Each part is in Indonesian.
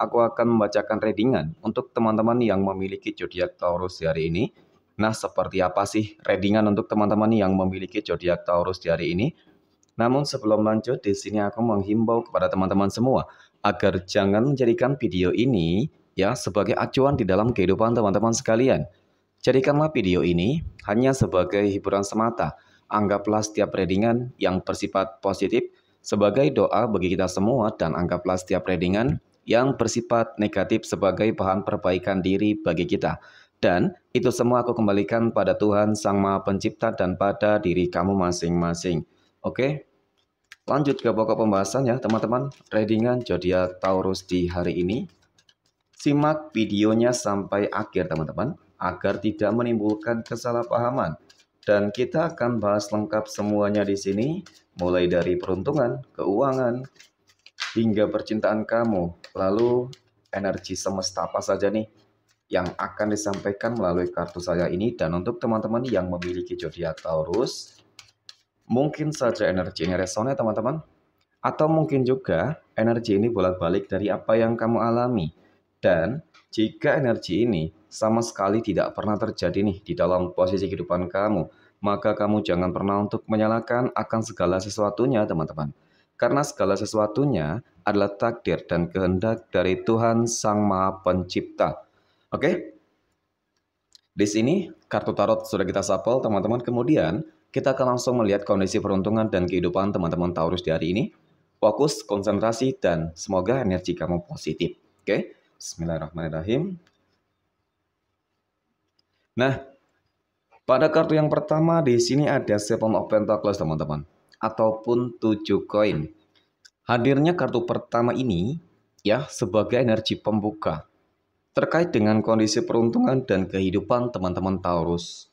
aku akan membacakan readingan untuk teman-teman yang memiliki zodiak Taurus di hari ini. Nah, seperti apa sih readingan untuk teman-teman yang memiliki zodiak Taurus di hari ini? Namun sebelum lanjut, di sini aku menghimbau kepada teman-teman semua agar jangan menjadikan video ini ya sebagai acuan di dalam kehidupan teman-teman sekalian. Jadikanlah video ini hanya sebagai hiburan semata. Anggaplah setiap readingan yang bersifat positif sebagai doa bagi kita semua dan anggaplah setiap readingan yang bersifat negatif sebagai bahan perbaikan diri bagi kita. Dan itu semua aku kembalikan pada Tuhan Sang Maha Pencipta dan pada diri kamu masing-masing. Oke, lanjut ke pokok pembahasan ya teman-teman. Readingan Jodiah Taurus di hari ini. Simak videonya sampai akhir teman-teman agar tidak menimbulkan kesalahpahaman. Dan kita akan bahas lengkap semuanya di sini, mulai dari peruntungan, keuangan, hingga percintaan kamu. Lalu energi semesta apa saja nih yang akan disampaikan melalui kartu saya ini dan untuk teman-teman yang memiliki zodiak Taurus mungkin saja energi ini resonnya teman-teman atau mungkin juga energi ini bolak-balik dari apa yang kamu alami dan jika energi ini sama sekali tidak pernah terjadi nih di dalam posisi kehidupan kamu, maka kamu jangan pernah untuk menyalahkan akan segala sesuatunya, teman-teman karena segala sesuatunya adalah takdir dan kehendak dari Tuhan Sang Maha Pencipta. Oke? Di sini kartu tarot sudah kita sapel teman-teman. Kemudian kita akan langsung melihat kondisi peruntungan dan kehidupan teman-teman Taurus di hari ini. Fokus, konsentrasi, dan semoga energi kamu positif. Oke? Bismillahirrahmanirrahim. Nah, pada kartu yang pertama di sini ada Seven of Pentacles teman-teman ataupun 7 koin. Hadirnya kartu pertama ini ya sebagai energi pembuka terkait dengan kondisi peruntungan dan kehidupan teman-teman Taurus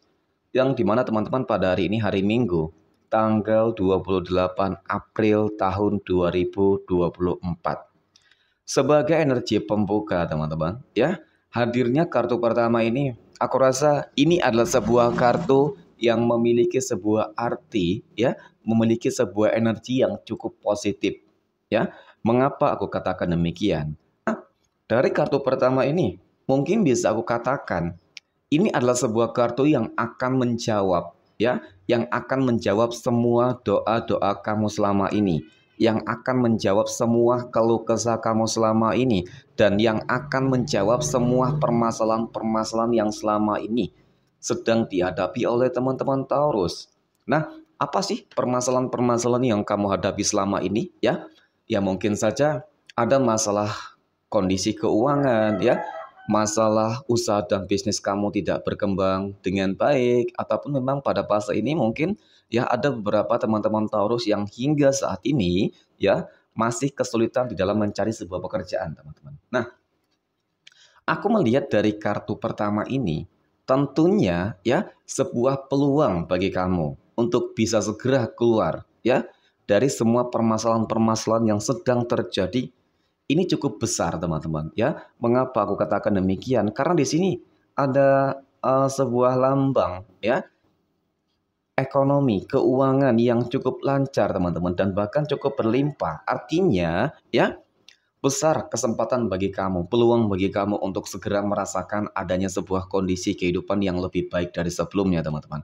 yang dimana teman-teman pada hari ini hari Minggu tanggal 28 April tahun 2024 sebagai energi pembuka teman-teman ya hadirnya kartu pertama ini aku rasa ini adalah sebuah kartu yang memiliki sebuah arti ya memiliki sebuah energi yang cukup positif. Ya, mengapa aku katakan demikian? Nah, dari kartu pertama ini, mungkin bisa aku katakan ini adalah sebuah kartu yang akan menjawab ya, yang akan menjawab semua doa-doa kamu selama ini, yang akan menjawab semua keluh kesah kamu selama ini dan yang akan menjawab semua permasalahan-permasalahan yang selama ini sedang dihadapi oleh teman-teman Taurus. Nah, apa sih permasalahan-permasalahan yang kamu hadapi selama ini ya? Ya mungkin saja ada masalah kondisi keuangan ya, masalah usaha dan bisnis kamu tidak berkembang dengan baik ataupun memang pada fase ini mungkin ya ada beberapa teman-teman Taurus yang hingga saat ini ya masih kesulitan di dalam mencari sebuah pekerjaan, teman-teman. Nah, aku melihat dari kartu pertama ini tentunya ya sebuah peluang bagi kamu untuk bisa segera keluar ya dari semua permasalahan-permasalahan yang sedang terjadi ini cukup besar teman-teman ya mengapa aku katakan demikian karena di sini ada uh, sebuah lambang ya ekonomi keuangan yang cukup lancar teman-teman dan bahkan cukup berlimpah artinya ya besar kesempatan bagi kamu peluang bagi kamu untuk segera merasakan adanya sebuah kondisi kehidupan yang lebih baik dari sebelumnya teman-teman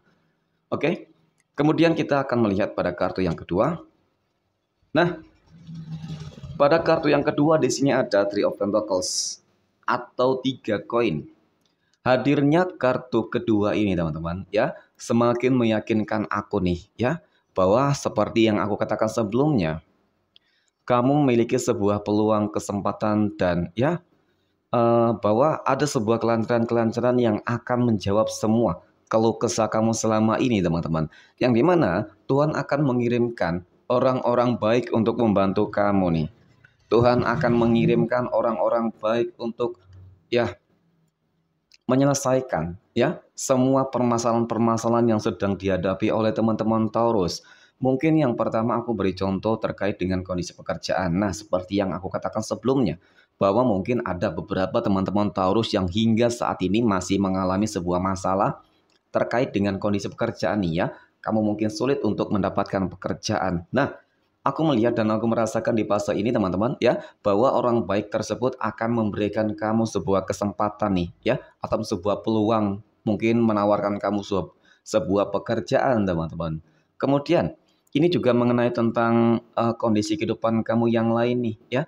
oke okay? Kemudian kita akan melihat pada kartu yang kedua. Nah, pada kartu yang kedua di sini ada Three of Pentacles atau tiga koin. Hadirnya kartu kedua ini teman-teman ya semakin meyakinkan aku nih ya bahwa seperti yang aku katakan sebelumnya kamu memiliki sebuah peluang kesempatan dan ya uh, bahwa ada sebuah kelancaran-kelancaran yang akan menjawab semua kalau kesah kamu selama ini teman-teman. Yang dimana Tuhan akan mengirimkan orang-orang baik untuk membantu kamu nih. Tuhan akan mengirimkan orang-orang baik untuk ya menyelesaikan ya semua permasalahan-permasalahan yang sedang dihadapi oleh teman-teman Taurus. Mungkin yang pertama aku beri contoh terkait dengan kondisi pekerjaan. Nah, seperti yang aku katakan sebelumnya, bahwa mungkin ada beberapa teman-teman Taurus yang hingga saat ini masih mengalami sebuah masalah terkait dengan kondisi pekerjaan nih ya. Kamu mungkin sulit untuk mendapatkan pekerjaan. Nah, aku melihat dan aku merasakan di fase ini teman-teman ya bahwa orang baik tersebut akan memberikan kamu sebuah kesempatan nih ya atau sebuah peluang mungkin menawarkan kamu sebuah, sebuah pekerjaan teman-teman. Kemudian ini juga mengenai tentang uh, kondisi kehidupan kamu yang lain nih ya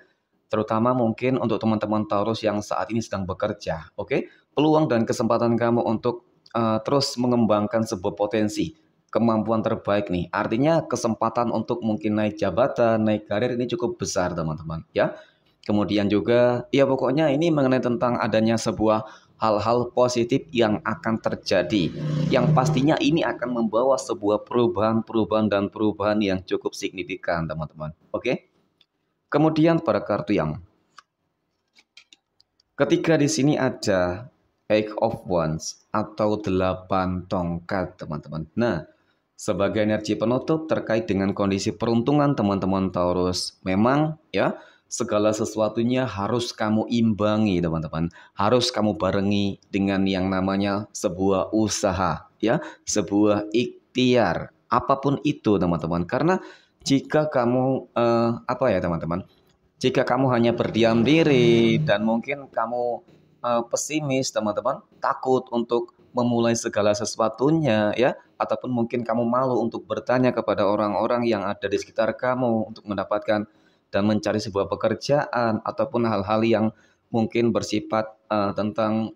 terutama mungkin untuk teman-teman Taurus yang saat ini sedang bekerja, oke? Okay? Peluang dan kesempatan kamu untuk uh, terus mengembangkan sebuah potensi kemampuan terbaik nih. Artinya kesempatan untuk mungkin naik jabatan, naik karir ini cukup besar teman-teman ya. Kemudian juga ya pokoknya ini mengenai tentang adanya sebuah hal-hal positif yang akan terjadi. Yang pastinya ini akan membawa sebuah perubahan-perubahan dan perubahan yang cukup signifikan teman-teman. Oke. Kemudian pada kartu yang ketiga di sini ada Eight of Wands atau delapan tongkat teman-teman. Nah, sebagai energi penutup terkait dengan kondisi peruntungan teman-teman Taurus. Memang ya, segala sesuatunya harus kamu imbangi teman-teman. Harus kamu barengi dengan yang namanya sebuah usaha ya, sebuah ikhtiar. Apapun itu teman-teman. Karena jika kamu eh, apa ya teman-teman? Jika kamu hanya berdiam diri dan mungkin kamu uh, pesimis, teman-teman, takut untuk memulai segala sesuatunya ya, ataupun mungkin kamu malu untuk bertanya kepada orang-orang yang ada di sekitar kamu untuk mendapatkan dan mencari sebuah pekerjaan ataupun hal-hal yang mungkin bersifat uh, tentang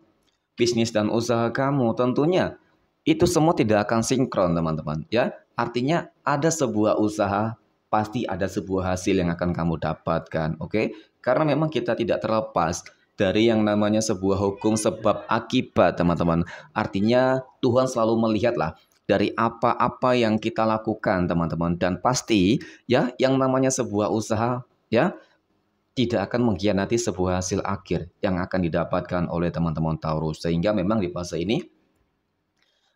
bisnis dan usaha kamu, tentunya itu semua tidak akan sinkron, teman-teman, ya. Artinya ada sebuah usaha pasti ada sebuah hasil yang akan kamu dapatkan, oke? Okay? Karena memang kita tidak terlepas dari yang namanya sebuah hukum sebab akibat, teman-teman. Artinya Tuhan selalu melihatlah dari apa-apa yang kita lakukan, teman-teman. Dan pasti ya yang namanya sebuah usaha ya tidak akan mengkhianati sebuah hasil akhir yang akan didapatkan oleh teman-teman Taurus. Sehingga memang di fase ini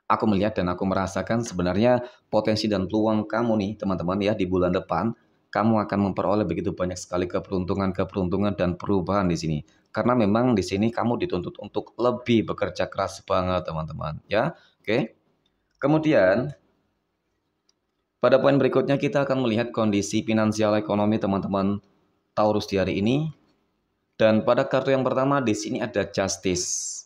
aku melihat dan aku merasakan sebenarnya potensi dan peluang kamu nih, teman-teman ya di bulan depan kamu akan memperoleh begitu banyak sekali keberuntungan-keberuntungan dan perubahan di sini karena memang di sini kamu dituntut untuk lebih bekerja keras banget teman-teman ya oke kemudian pada poin berikutnya kita akan melihat kondisi finansial ekonomi teman-teman Taurus di hari ini dan pada kartu yang pertama di sini ada Justice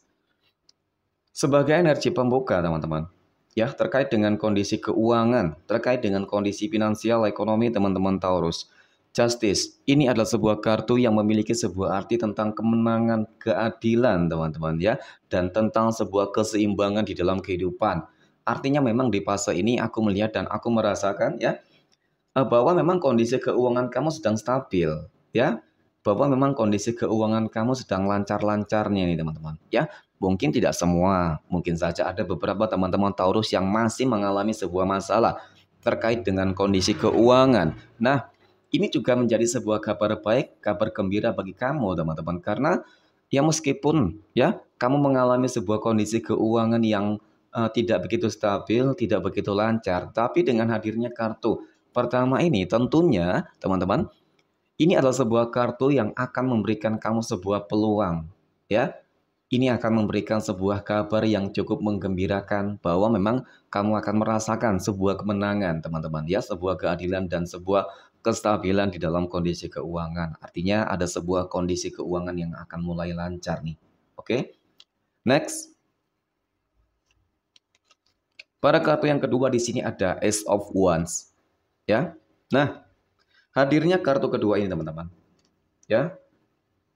sebagai energi pembuka teman-teman ya terkait dengan kondisi keuangan terkait dengan kondisi finansial ekonomi teman-teman Taurus Justice ini adalah sebuah kartu yang memiliki sebuah arti tentang kemenangan keadilan, teman-teman ya, dan tentang sebuah keseimbangan di dalam kehidupan. Artinya memang di fase ini aku melihat dan aku merasakan ya eh, bahwa memang kondisi keuangan kamu sedang stabil, ya. Bahwa memang kondisi keuangan kamu sedang lancar-lancarnya ini teman-teman, ya. Mungkin tidak semua, mungkin saja ada beberapa teman-teman Taurus yang masih mengalami sebuah masalah terkait dengan kondisi keuangan. Nah, ini juga menjadi sebuah kabar baik, kabar gembira bagi kamu teman-teman karena ya meskipun ya kamu mengalami sebuah kondisi keuangan yang uh, tidak begitu stabil, tidak begitu lancar, tapi dengan hadirnya kartu pertama ini tentunya teman-teman ini adalah sebuah kartu yang akan memberikan kamu sebuah peluang ya. Ini akan memberikan sebuah kabar yang cukup menggembirakan bahwa memang kamu akan merasakan sebuah kemenangan teman-teman ya, sebuah keadilan dan sebuah kestabilan di dalam kondisi keuangan. Artinya ada sebuah kondisi keuangan yang akan mulai lancar nih. Oke. Okay? Next. Pada kartu yang kedua di sini ada Ace of Wands. Ya. Nah, hadirnya kartu kedua ini teman-teman. Ya.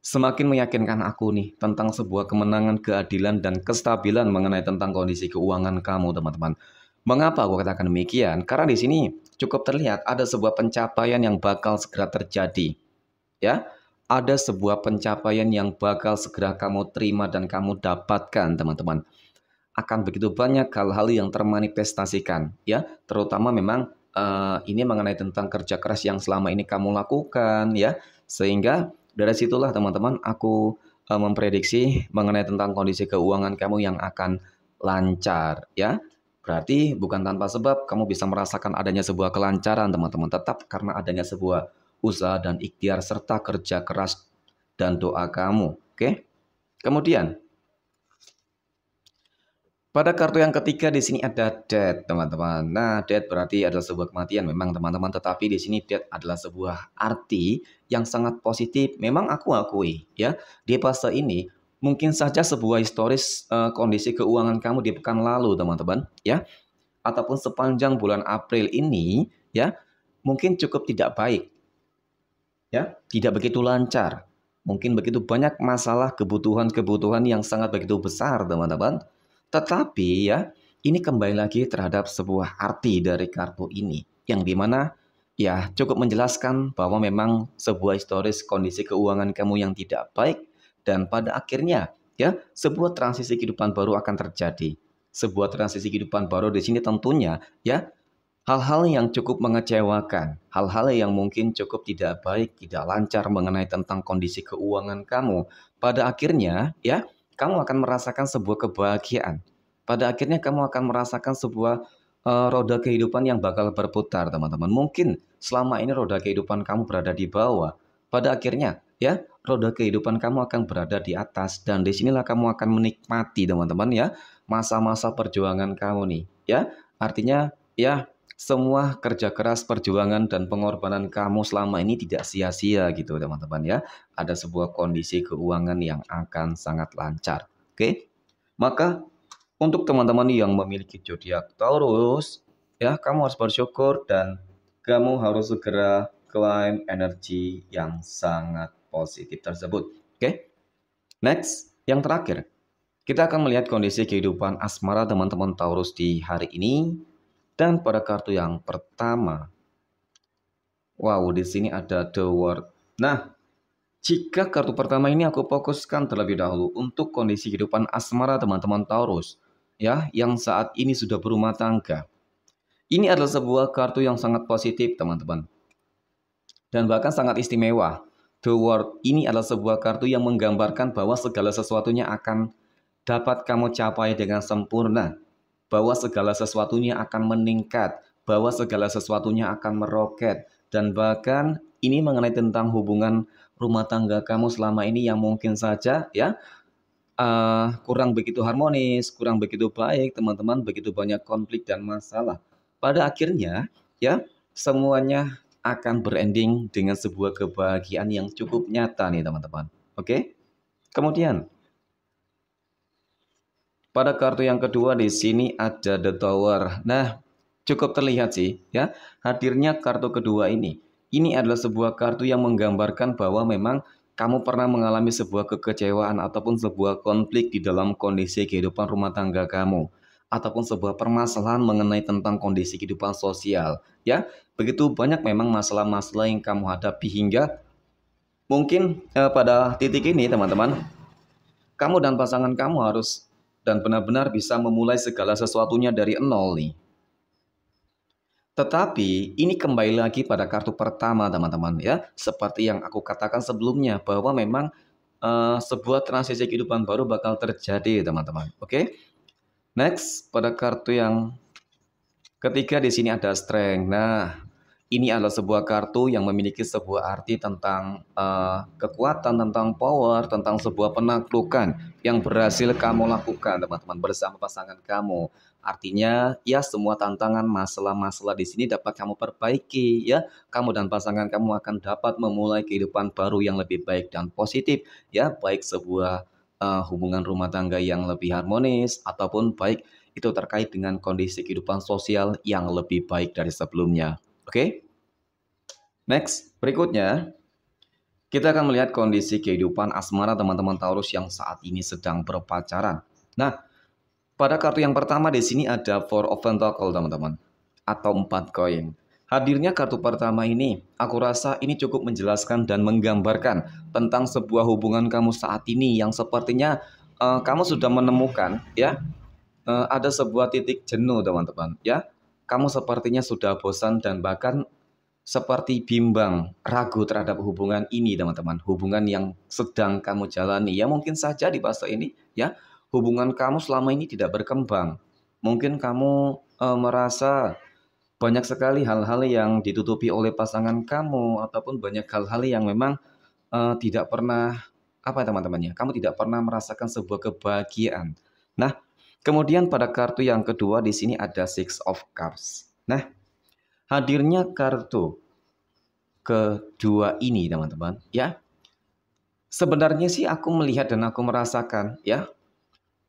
Semakin meyakinkan aku nih tentang sebuah kemenangan, keadilan dan kestabilan mengenai tentang kondisi keuangan kamu, teman-teman. Mengapa aku katakan demikian? Karena di sini cukup terlihat ada sebuah pencapaian yang bakal segera terjadi. Ya, ada sebuah pencapaian yang bakal segera kamu terima dan kamu dapatkan, teman-teman. Akan begitu banyak hal-hal yang termanifestasikan, ya, terutama memang uh, ini mengenai tentang kerja keras yang selama ini kamu lakukan, ya, sehingga dari situlah teman-teman aku uh, memprediksi mengenai tentang kondisi keuangan kamu yang akan lancar, ya Berarti bukan tanpa sebab kamu bisa merasakan adanya sebuah kelancaran teman-teman tetap karena adanya sebuah usaha dan ikhtiar serta kerja keras dan doa kamu. Oke? Kemudian pada kartu yang ketiga di sini ada dead teman-teman. Nah, dead berarti adalah sebuah kematian memang, teman-teman, tetapi di sini dead adalah sebuah arti yang sangat positif. Memang aku akui ya, di fase ini mungkin saja sebuah historis uh, kondisi keuangan kamu di pekan lalu, teman-teman, ya. Ataupun sepanjang bulan April ini, ya, mungkin cukup tidak baik. Ya, tidak begitu lancar. Mungkin begitu banyak masalah kebutuhan-kebutuhan yang sangat begitu besar, teman-teman. Tetapi ya, ini kembali lagi terhadap sebuah arti dari kartu ini yang dimana ya cukup menjelaskan bahwa memang sebuah historis kondisi keuangan kamu yang tidak baik dan pada akhirnya ya sebuah transisi kehidupan baru akan terjadi. Sebuah transisi kehidupan baru di sini tentunya ya hal-hal yang cukup mengecewakan, hal-hal yang mungkin cukup tidak baik, tidak lancar mengenai tentang kondisi keuangan kamu. Pada akhirnya ya kamu akan merasakan sebuah kebahagiaan. Pada akhirnya kamu akan merasakan sebuah uh, roda kehidupan yang bakal berputar, teman-teman. Mungkin selama ini roda kehidupan kamu berada di bawah, pada akhirnya, ya, roda kehidupan kamu akan berada di atas dan disinilah kamu akan menikmati teman-teman ya masa-masa perjuangan kamu nih ya artinya ya semua kerja keras, perjuangan, dan pengorbanan kamu selama ini tidak sia-sia gitu teman-teman ya. Ada sebuah kondisi keuangan yang akan sangat lancar. Oke, maka untuk teman-teman yang memiliki zodiak Taurus, ya kamu harus bersyukur dan kamu harus segera klaim energi yang sangat positif tersebut. Oke, okay? next yang terakhir, kita akan melihat kondisi kehidupan asmara teman-teman Taurus di hari ini dan pada kartu yang pertama. Wow, di sini ada The Word. Nah, jika kartu pertama ini aku fokuskan terlebih dahulu untuk kondisi kehidupan asmara teman-teman Taurus, ya, yang saat ini sudah berumah tangga. Ini adalah sebuah kartu yang sangat positif, teman-teman dan bahkan sangat istimewa. The World ini adalah sebuah kartu yang menggambarkan bahwa segala sesuatunya akan dapat kamu capai dengan sempurna, bahwa segala sesuatunya akan meningkat, bahwa segala sesuatunya akan meroket, dan bahkan ini mengenai tentang hubungan rumah tangga kamu selama ini yang mungkin saja ya uh, kurang begitu harmonis, kurang begitu baik, teman-teman begitu banyak konflik dan masalah. Pada akhirnya ya semuanya akan berending dengan sebuah kebahagiaan yang cukup nyata nih teman-teman. Oke? Kemudian pada kartu yang kedua di sini ada The Tower. Nah, cukup terlihat sih ya hadirnya kartu kedua ini. Ini adalah sebuah kartu yang menggambarkan bahwa memang kamu pernah mengalami sebuah kekecewaan ataupun sebuah konflik di dalam kondisi kehidupan rumah tangga kamu ataupun sebuah permasalahan mengenai tentang kondisi kehidupan sosial ya begitu banyak memang masalah-masalah yang kamu hadapi hingga mungkin eh, pada titik ini teman-teman kamu dan pasangan kamu harus dan benar-benar bisa memulai segala sesuatunya dari nol nih tetapi ini kembali lagi pada kartu pertama teman-teman ya seperti yang aku katakan sebelumnya bahwa memang uh, sebuah transisi kehidupan baru bakal terjadi teman-teman oke okay? Next, pada kartu yang ketiga di sini ada strength. Nah, ini adalah sebuah kartu yang memiliki sebuah arti tentang uh, kekuatan, tentang power, tentang sebuah penaklukan yang berhasil kamu lakukan, teman-teman, bersama pasangan kamu. Artinya, ya semua tantangan, masalah-masalah di sini dapat kamu perbaiki, ya. Kamu dan pasangan kamu akan dapat memulai kehidupan baru yang lebih baik dan positif, ya, baik sebuah uh, hubungan rumah tangga yang lebih harmonis ataupun baik itu terkait dengan kondisi kehidupan sosial yang lebih baik dari sebelumnya. Oke? Okay? Next, berikutnya kita akan melihat kondisi kehidupan asmara teman-teman Taurus yang saat ini sedang berpacaran. Nah, pada kartu yang pertama di sini ada Four of pentacles teman-teman, atau empat koin. Hadirnya kartu pertama ini, aku rasa ini cukup menjelaskan dan menggambarkan tentang sebuah hubungan kamu saat ini yang sepertinya uh, kamu sudah menemukan ya uh, ada sebuah titik jenuh teman-teman ya. Kamu sepertinya sudah bosan dan bahkan seperti bimbang, ragu terhadap hubungan ini teman-teman. Hubungan yang sedang kamu jalani ya mungkin saja di fase ini ya hubungan kamu selama ini tidak berkembang. Mungkin kamu uh, merasa banyak sekali hal-hal yang ditutupi oleh pasangan kamu ataupun banyak hal-hal yang memang uh, tidak pernah apa ya teman-temannya kamu tidak pernah merasakan sebuah kebahagiaan nah kemudian pada kartu yang kedua di sini ada six of cups nah hadirnya kartu kedua ini teman-teman ya sebenarnya sih aku melihat dan aku merasakan ya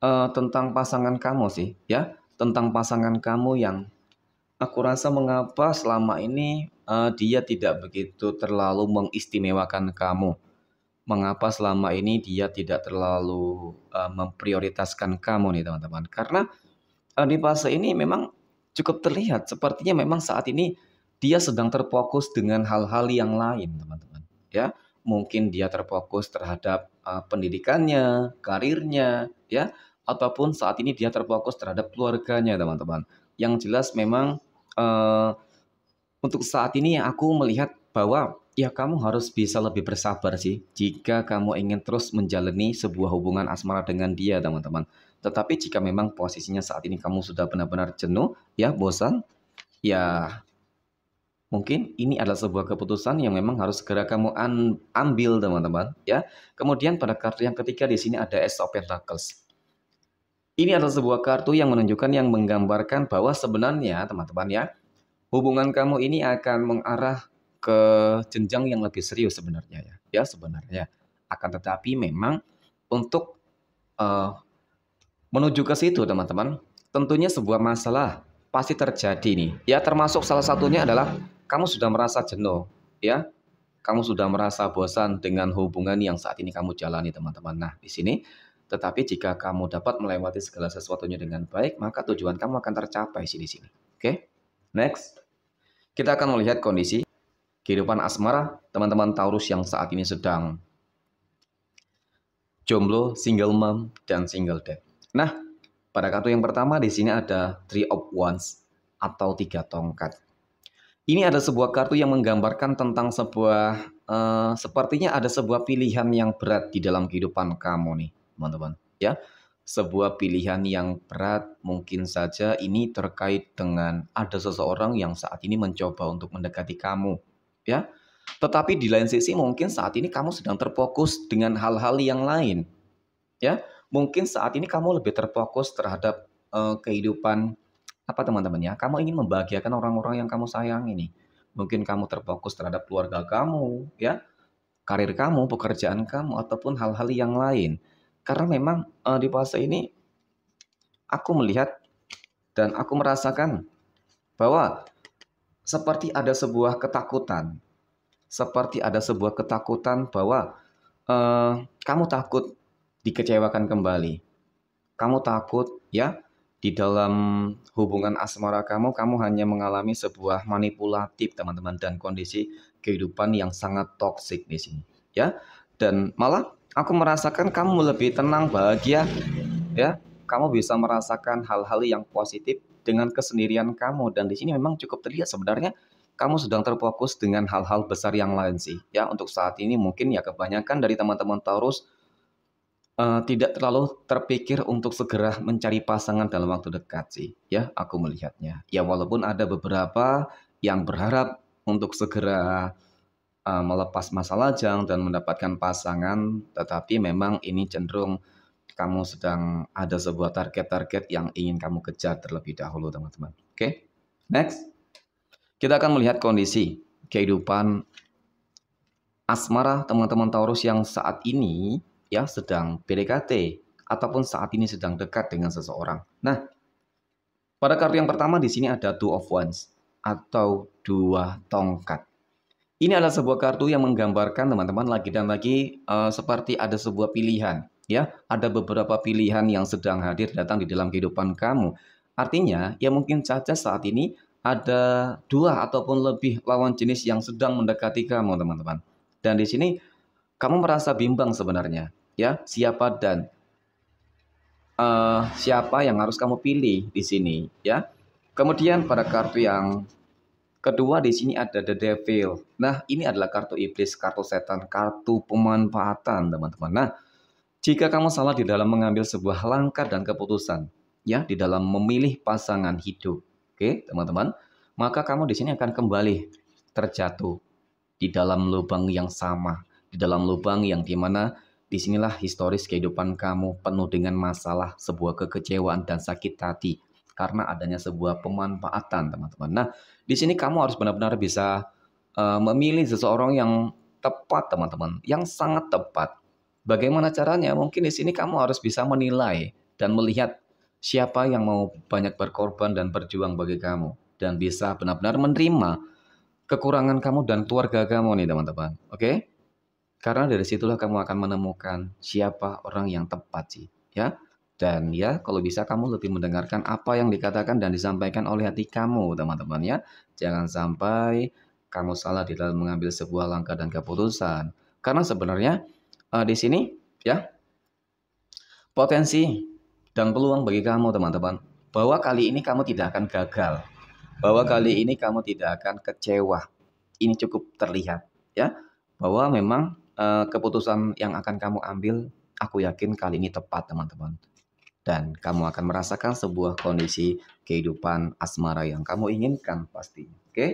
uh, tentang pasangan kamu sih ya tentang pasangan kamu yang aku rasa mengapa selama ini uh, dia tidak begitu terlalu mengistimewakan kamu. Mengapa selama ini dia tidak terlalu uh, memprioritaskan kamu nih teman-teman? Karena uh, di fase ini memang cukup terlihat sepertinya memang saat ini dia sedang terfokus dengan hal-hal yang lain, teman-teman. Ya, mungkin dia terfokus terhadap uh, pendidikannya, karirnya, ya, ataupun saat ini dia terfokus terhadap keluarganya, teman-teman. Yang jelas memang uh, untuk saat ini aku melihat bahwa ya kamu harus bisa lebih bersabar sih jika kamu ingin terus menjalani sebuah hubungan asmara dengan dia teman-teman. Tetapi jika memang posisinya saat ini kamu sudah benar-benar jenuh, ya bosan, ya mungkin ini adalah sebuah keputusan yang memang harus segera kamu ambil teman-teman ya. Kemudian pada kartu yang ketiga di sini ada S of Pentacles. Ini adalah sebuah kartu yang menunjukkan yang menggambarkan bahwa sebenarnya teman-teman ya, hubungan kamu ini akan mengarah ke jenjang yang lebih serius sebenarnya ya. Ya sebenarnya. Akan tetapi memang untuk uh, menuju ke situ teman-teman, tentunya sebuah masalah pasti terjadi nih. Ya termasuk salah satunya adalah kamu sudah merasa jenuh ya. Kamu sudah merasa bosan dengan hubungan yang saat ini kamu jalani teman-teman. Nah, di sini tetapi jika kamu dapat melewati segala sesuatunya dengan baik, maka tujuan kamu akan tercapai sini-sini. Oke? Okay? Next. Kita akan melihat kondisi kehidupan asmara teman-teman Taurus yang saat ini sedang jomblo, single mom, dan single dad. Nah, pada kartu yang pertama di sini ada Three of ones atau tiga tongkat. Ini ada sebuah kartu yang menggambarkan tentang sebuah, uh, sepertinya ada sebuah pilihan yang berat di dalam kehidupan kamu nih teman-teman. Ya, sebuah pilihan yang berat mungkin saja ini terkait dengan ada seseorang yang saat ini mencoba untuk mendekati kamu, ya. Tetapi di lain sisi mungkin saat ini kamu sedang terfokus dengan hal-hal yang lain. Ya, mungkin saat ini kamu lebih terfokus terhadap uh, kehidupan apa teman-teman ya. Kamu ingin membahagiakan orang-orang yang kamu sayang ini. Mungkin kamu terfokus terhadap keluarga kamu, ya, karir kamu, pekerjaan kamu ataupun hal-hal yang lain. Karena memang uh, di fase ini aku melihat dan aku merasakan bahwa seperti ada sebuah ketakutan, seperti ada sebuah ketakutan bahwa uh, kamu takut dikecewakan kembali, kamu takut ya di dalam hubungan asmara kamu, kamu hanya mengalami sebuah manipulatif teman-teman dan kondisi kehidupan yang sangat toksik di sini ya dan malah aku merasakan kamu lebih tenang, bahagia, ya. Kamu bisa merasakan hal-hal yang positif dengan kesendirian kamu dan di sini memang cukup terlihat sebenarnya kamu sedang terfokus dengan hal-hal besar yang lain sih. Ya, untuk saat ini mungkin ya kebanyakan dari teman-teman Taurus uh, tidak terlalu terpikir untuk segera mencari pasangan dalam waktu dekat sih. Ya, aku melihatnya. Ya, walaupun ada beberapa yang berharap untuk segera Eh, melepas masa lajang dan mendapatkan pasangan, tetapi memang ini cenderung kamu sedang ada sebuah target-target yang ingin kamu kejar terlebih dahulu, teman-teman. Oke, okay? next. Kita akan melihat kondisi kehidupan asmara teman-teman Taurus yang saat ini ya sedang PDKT ataupun saat ini sedang dekat dengan seseorang. Nah, pada kartu yang pertama di sini ada two of wands atau dua tongkat. Ini adalah sebuah kartu yang menggambarkan teman-teman lagi dan lagi uh, seperti ada sebuah pilihan ya, ada beberapa pilihan yang sedang hadir datang di dalam kehidupan kamu. Artinya, ya mungkin saja saat ini ada dua ataupun lebih lawan jenis yang sedang mendekati kamu, teman-teman. Dan di sini kamu merasa bimbang sebenarnya, ya, siapa dan uh, siapa yang harus kamu pilih di sini, ya. Kemudian pada kartu yang Kedua di sini ada the devil. Nah, ini adalah kartu iblis, kartu setan, kartu pemanfaatan, teman-teman. Nah, jika kamu salah di dalam mengambil sebuah langkah dan keputusan, ya, di dalam memilih pasangan hidup, oke, okay, teman-teman, maka kamu di sini akan kembali terjatuh di dalam lubang yang sama, di dalam lubang yang dimana disinilah historis kehidupan kamu penuh dengan masalah, sebuah kekecewaan dan sakit hati, karena adanya sebuah pemanfaatan, teman-teman. Nah, di sini kamu harus benar-benar bisa uh, memilih seseorang yang tepat, teman-teman, yang sangat tepat. Bagaimana caranya? Mungkin di sini kamu harus bisa menilai dan melihat siapa yang mau banyak berkorban dan berjuang bagi kamu dan bisa benar-benar menerima kekurangan kamu dan keluarga kamu nih, teman-teman. Oke? Karena dari situlah kamu akan menemukan siapa orang yang tepat sih, ya. Dan ya, kalau bisa kamu lebih mendengarkan apa yang dikatakan dan disampaikan oleh hati kamu, teman-teman ya. Jangan sampai kamu salah di dalam mengambil sebuah langkah dan keputusan. Karena sebenarnya uh, di sini ya potensi dan peluang bagi kamu teman-teman bahwa kali ini kamu tidak akan gagal, bahwa kali ini kamu tidak akan kecewa. Ini cukup terlihat ya bahwa memang uh, keputusan yang akan kamu ambil aku yakin kali ini tepat teman-teman dan kamu akan merasakan sebuah kondisi kehidupan asmara yang kamu inginkan pastinya. Oke? Okay?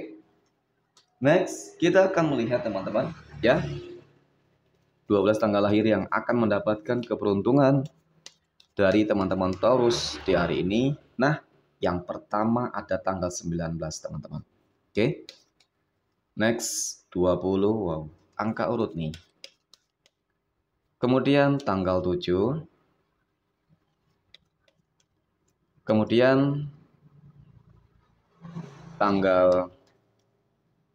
Next, kita akan melihat teman-teman ya. 12 tanggal lahir yang akan mendapatkan keberuntungan dari teman-teman Taurus di hari ini. Nah, yang pertama ada tanggal 19 teman-teman. Oke. Okay? Next 20. Wow, angka urut nih. Kemudian tanggal 7, kemudian tanggal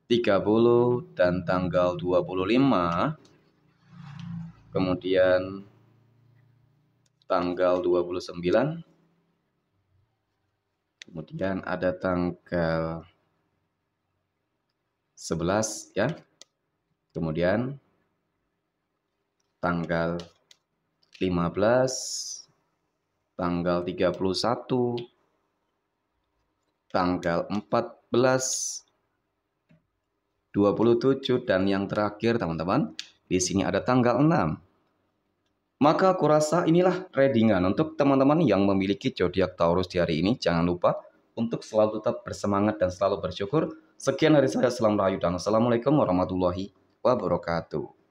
30 dan tanggal 25 kemudian tanggal 29 kemudian ada tanggal 11 ya kemudian tanggal 15 tanggal 31, tanggal 14, 27 dan yang terakhir teman-teman, di sini ada tanggal 6. Maka aku rasa inilah readingan untuk teman-teman yang memiliki zodiak Taurus di hari ini. Jangan lupa untuk selalu tetap bersemangat dan selalu bersyukur. Sekian dari saya, Salam Rahayu dan Assalamualaikum warahmatullahi wabarakatuh.